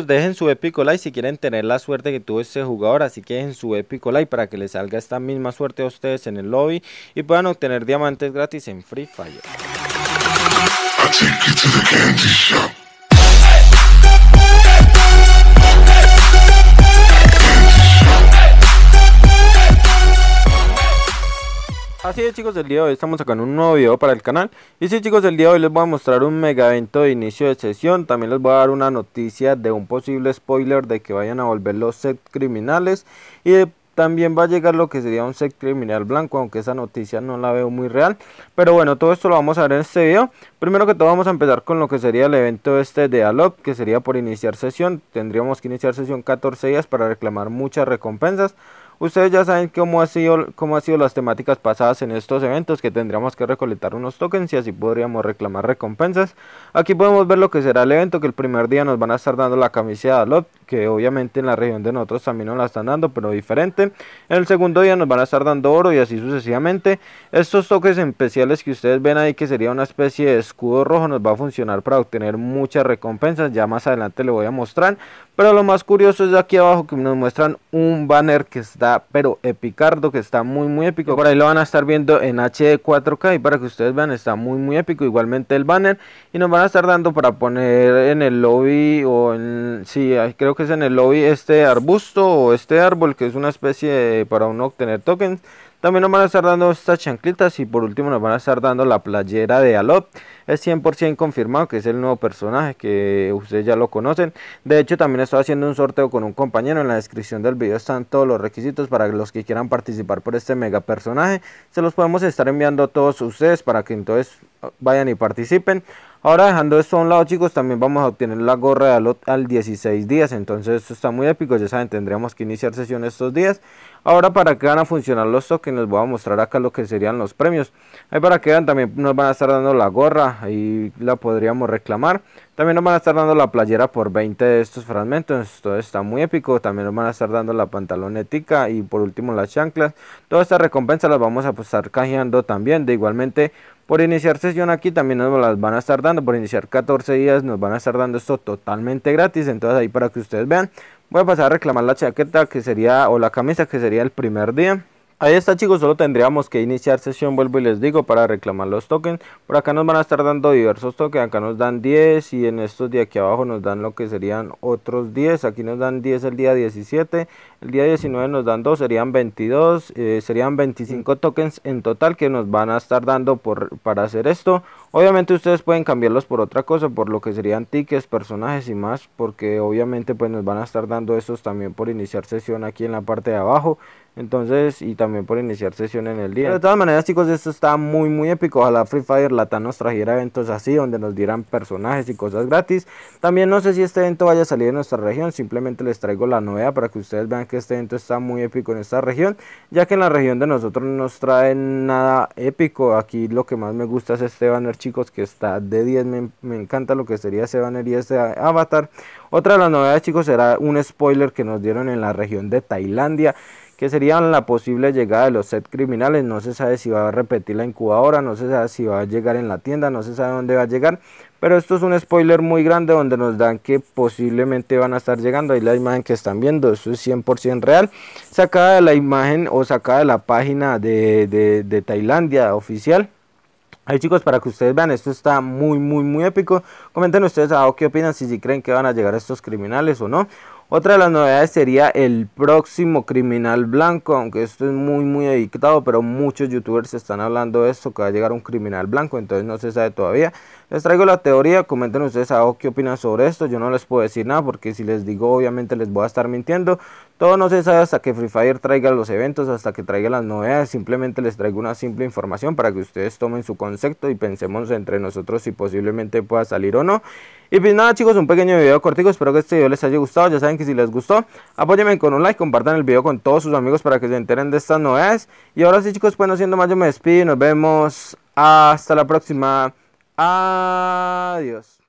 dejen su épico like si quieren tener la suerte que tuvo ese jugador, así que dejen su épico like para que les salga esta misma suerte a ustedes en el lobby y puedan obtener diamantes gratis en Free Fire. Así es chicos, el día de hoy estamos sacando un nuevo video para el canal Y sí chicos, el día de hoy les voy a mostrar un mega evento de inicio de sesión También les voy a dar una noticia de un posible spoiler de que vayan a volver los set criminales Y eh, también va a llegar lo que sería un set criminal blanco, aunque esa noticia no la veo muy real. Pero bueno, todo esto lo vamos a ver en este video. Primero que todo vamos a empezar con lo que sería el evento este de Alop, que sería por iniciar sesión. Tendríamos que iniciar sesión 14 días para reclamar muchas recompensas. Ustedes ya saben cómo, cómo han sido las temáticas pasadas en estos eventos, que tendríamos que recolectar unos tokens y así podríamos reclamar recompensas. Aquí podemos ver lo que será el evento, que el primer día nos van a estar dando la camiseta de Lot, que obviamente en la región de nosotros también nos la están dando, pero diferente. En el segundo día nos van a estar dando oro y así sucesivamente. Estos toques especiales que ustedes ven ahí, que sería una especie de escudo rojo, nos va a funcionar para obtener muchas recompensas. Ya más adelante le voy a mostrar. Pero lo más curioso es aquí abajo que nos muestran un banner que está, pero epicardo, que está muy, muy épico. Por ahí lo van a estar viendo en HD 4K y para que ustedes vean, está muy, muy épico. Igualmente el banner y nos van a estar dando para poner en el lobby o en... Sí, creo que pues, en el lobby este arbusto o este árbol que es una especie para uno obtener tokens. También nos van a estar dando estas chanclitas y por último nos van a estar dando la playera de Alot. Es 100% confirmado que es el nuevo personaje que ustedes ya lo conocen. De hecho también estoy haciendo un sorteo con un compañero. En la descripción del video están todos los requisitos para los que quieran participar por este mega personaje. Se los podemos estar enviando a todos ustedes para que entonces vayan y participen. Ahora dejando esto a un lado chicos, también vamos a obtener la gorra de Alot al 16 días, entonces esto está muy épico, ya saben, tendríamos que iniciar sesión estos días. Ahora para que van a funcionar los tokens, les voy a mostrar acá lo que serían los premios. Ahí para que vean, también nos van a estar dando la gorra, y la podríamos reclamar. También nos van a estar dando la playera por 20 de estos fragmentos, Esto está muy épico. También nos van a estar dando la pantalonetica y por último las chanclas. Todas estas recompensas las vamos a estar canjeando también, de igualmente por iniciar sesión aquí también nos las van a estar dando, por iniciar 14 días nos van a estar dando esto totalmente gratis, entonces ahí para que ustedes vean. Voy a pasar a reclamar la chaqueta que sería, o la camisa que sería el primer día. Ahí está chicos, solo tendríamos que iniciar sesión, vuelvo y les digo, para reclamar los tokens. Por acá nos van a estar dando diversos tokens, acá nos dan 10 y en estos de aquí abajo nos dan lo que serían otros 10. Aquí nos dan 10 el día 17, el día 19 nos dan 2, serían 22, eh, serían 25 tokens en total que nos van a estar dando para hacer esto. Obviamente ustedes pueden cambiarlos por otra cosa, por lo que serían tickets, personajes y más, porque obviamente pues nos van a estar dando esos también por iniciar sesión aquí en la parte de abajo. Entonces, y también por iniciar sesión en el día. de todas maneras, chicos, esto está muy, muy épico. Ojalá Free Fire Latam nos trajera eventos así, donde nos dieran personajes y cosas gratis. También no sé si este evento vaya a salir En nuestra región. Simplemente les traigo la novedad para que ustedes vean que este evento está muy épico en esta región. Ya que en la región de nosotros no nos traen nada épico. Aquí lo que más me gusta es este banner chicos que está de 10. Me, encanta lo que sería ese banner y ese avatar. Otra de las novedades chicos será un spoiler que nos dieron en la región de Tailandia que sería la posible llegada de los set criminales. No se sabe si va a repetir la incubadora, no se sabe si va a llegar en la tienda, no se sabe dónde va a llegar. Pero esto es un spoiler muy grande donde nos dan que posiblemente van a estar llegando. Ahí la imagen que están viendo, eso es 100% real. Sacada de la imagen o sacada de la página de, de Tailandia oficial chicos, para que ustedes vean, esto está muy, muy, muy épico. Comenten ustedes abajo qué opinan, si, creen que van a llegar estos criminales o no. Otra de las novedades sería el próximo criminal blanco, aunque esto es muy muy dictado, pero muchos youtubers están hablando de esto, que va a llegar un criminal blanco, entonces no se sabe todavía. Les traigo la teoría, comenten ustedes abajo qué opinan sobre esto, yo no les puedo decir nada porque si les digo obviamente les voy a estar mintiendo. Todo no se sabe hasta que Free Fire traiga los eventos, hasta que traiga las novedades. Simplemente les traigo una simple información para que ustedes tomen su concepto y pensemos entre nosotros si posiblemente pueda salir o no. Y pues nada chicos, un pequeño video cortico, espero que este video les haya gustado, ya saben que si les gustó, apóyenme con un like, compartan el video con todos sus amigos para que se enteren de estas novedades. Y ahora sí chicos, pues no siendo más yo me despido y nos vemos hasta la próxima. Adiós.